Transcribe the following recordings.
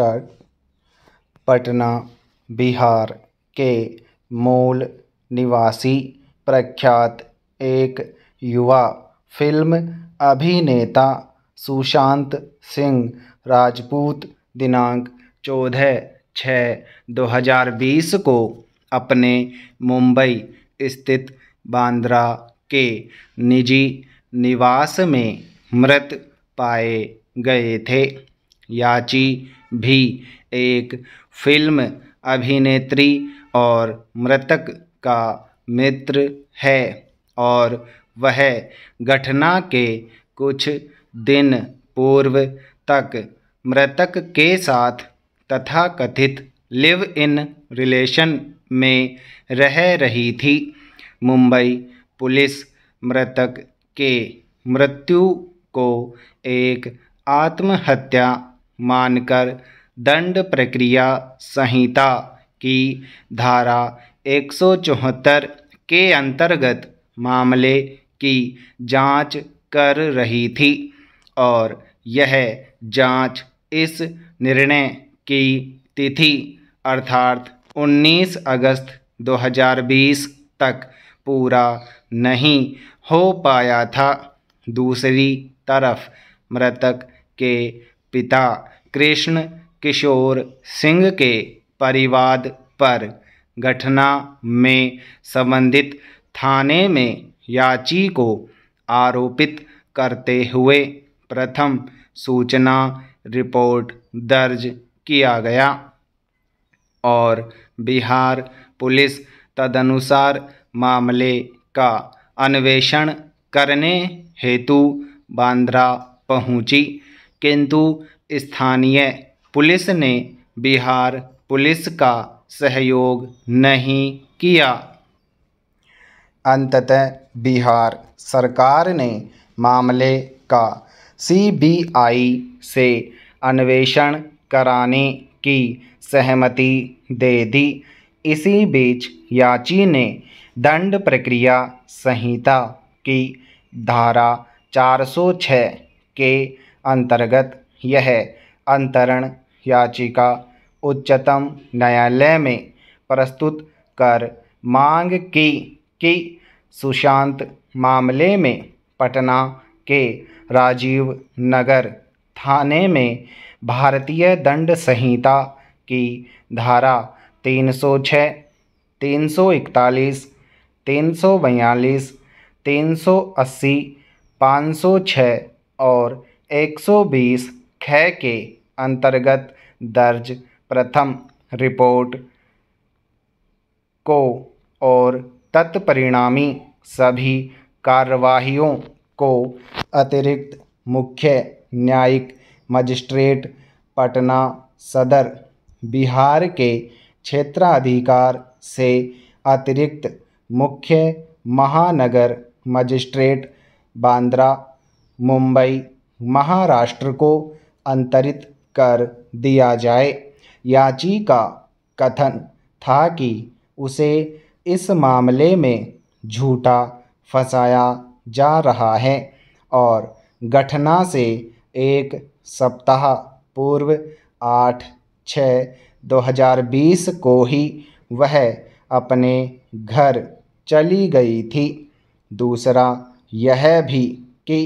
registered Patna Bihar के मूल निवासी प्रख्यात एक युवा फ़िल्म अभिनेता सुशांत सिंह राजपूत दिनांक चौदह छः दो हज़ार बीस को अपने मुंबई स्थित बांद्रा के निजी निवास में मृत पाए गए थे याची भी एक फ़िल्म अभिनेत्री और मृतक का मित्र है और वह घटना के कुछ दिन पूर्व तक मृतक के साथ तथाकथित लिव इन रिलेशन में रह रही थी मुंबई पुलिस मृतक के मृत्यु को एक आत्महत्या मानकर दंड प्रक्रिया संहिता की धारा एक के अंतर्गत मामले की जांच कर रही थी और यह जांच इस निर्णय की तिथि अर्थात 19 अगस्त 2020 तक पूरा नहीं हो पाया था दूसरी तरफ मृतक के पिता कृष्ण किशोर सिंह के परिवाद पर घटना में संबंधित थाने में याची को आरोपित करते हुए प्रथम सूचना रिपोर्ट दर्ज किया गया और बिहार पुलिस तदनुसार मामले का अन्वेषण करने हेतु बांद्रा पहुंची किंतु स्थानीय पुलिस ने बिहार पुलिस का सहयोग नहीं किया अंततः बिहार सरकार ने मामले का सीबीआई से अन्वेषण कराने की सहमति दे दी इसी बीच याची ने दंड प्रक्रिया संहिता की धारा 406 के अंतर्गत यह अंतरण याचिका उच्चतम न्यायालय में प्रस्तुत कर मांग की कि सुशांत मामले में पटना के राजीव नगर थाने में भारतीय दंड संहिता की धारा 306, 341, 342, 380, 506 और एक सौ बीस ख के अंतर्गत दर्ज प्रथम रिपोर्ट को और तत्परिणामी सभी कार्यवाहियों को अतिरिक्त मुख्य न्यायिक मजिस्ट्रेट पटना सदर बिहार के क्षेत्राधिकार से अतिरिक्त मुख्य महानगर मजिस्ट्रेट बांद्रा मुंबई महाराष्ट्र को अंतरित कर दिया जाए याची का कथन था कि उसे इस मामले में झूठा फंसाया जा रहा है और घटना से एक सप्ताह पूर्व आठ छ 2020 को ही वह अपने घर चली गई थी दूसरा यह भी कि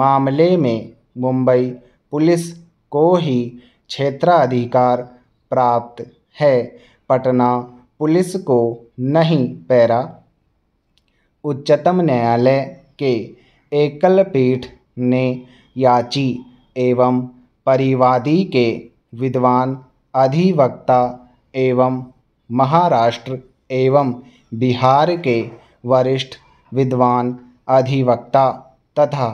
मामले में मुंबई पुलिस को ही क्षेत्राधिकार प्राप्त है पटना पुलिस को नहीं पैरा उच्चतम न्यायालय के एकल पीठ ने याची एवं परिवादी के विद्वान अधिवक्ता एवं महाराष्ट्र एवं बिहार के वरिष्ठ विद्वान अधिवक्ता तथा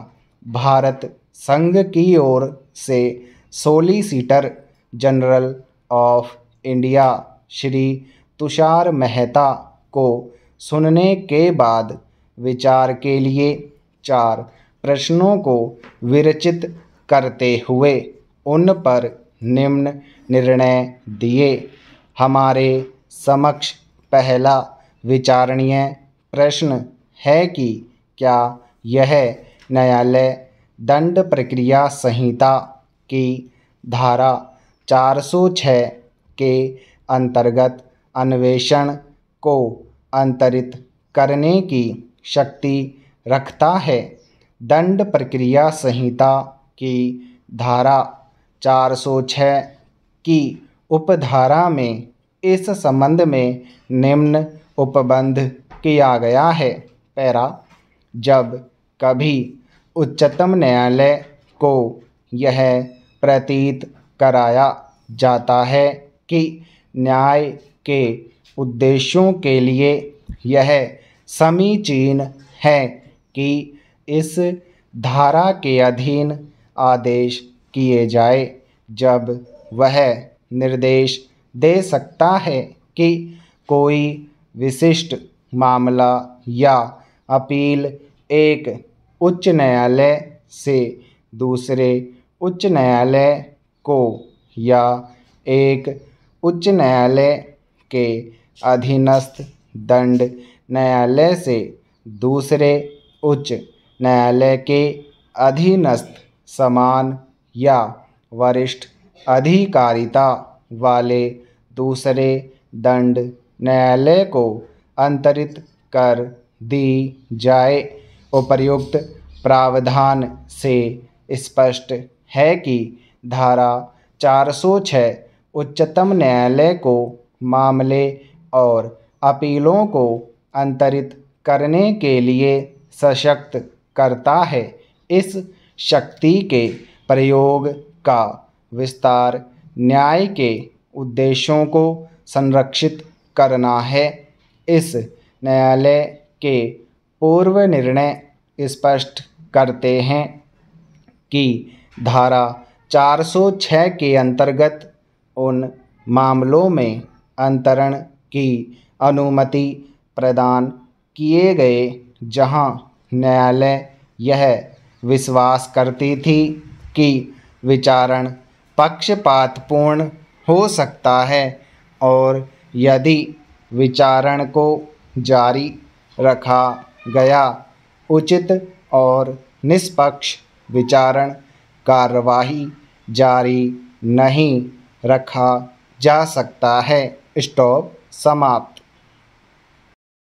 भारत संघ की ओर से solicitor general of India Shri Tushar Mehta को सुनने के बाद विचार के लिए चार प्रश्नों को विरचित करते हुए उन पर निम्न निर्णय दिए हमारे समक्ष पहला विचारणीय प्रश्न है कि क्या यह न्यायालय दंड प्रक्रिया संहिता की धारा चार सौ के अंतर्गत अन्वेषण को अंतरित करने की शक्ति रखता है दंड प्रक्रिया संहिता की धारा 406 की उपधारा में इस संबंध में निम्न उपबंध किया गया है पैरा जब कभी उच्चतम न्यायालय को यह प्रतीत कराया जाता है कि न्याय के उद्देश्यों के लिए यह समीचीन है कि इस धारा के अधीन आदेश किए जाए जब वह निर्देश दे सकता है कि कोई विशिष्ट मामला या अपील एक उच्च न्यायालय से दूसरे उच्च न्यायालय को या एक उच्च न्यायालय के अधीनस्थ दंड न्यायालय से दूसरे उच्च न्यायालय के अधीनस्थ समान या वरिष्ठ अधिकारिता वाले दूसरे दंड न्यायालय को अंतरित कर दी जाए उपर्युक्त प्रावधान से स्पष्ट है कि धारा 406 उच्चतम न्यायालय को मामले और अपीलों को अंतरित करने के लिए सशक्त करता है इस शक्ति के प्रयोग का विस्तार न्याय के उद्देश्यों को संरक्षित करना है इस न्यायालय के पूर्व निर्णय स्पष्ट करते हैं कि धारा 406 के अंतर्गत उन मामलों में अंतरण की अनुमति प्रदान किए गए जहां न्यायालय यह विश्वास करती थी कि विचारण पक्षपातपूर्ण हो सकता है और यदि विचारण को जारी रखा गया उचित और निष्पक्ष विचारण कार्यवाही जारी नहीं रखा जा सकता है स्टॉप समाप्त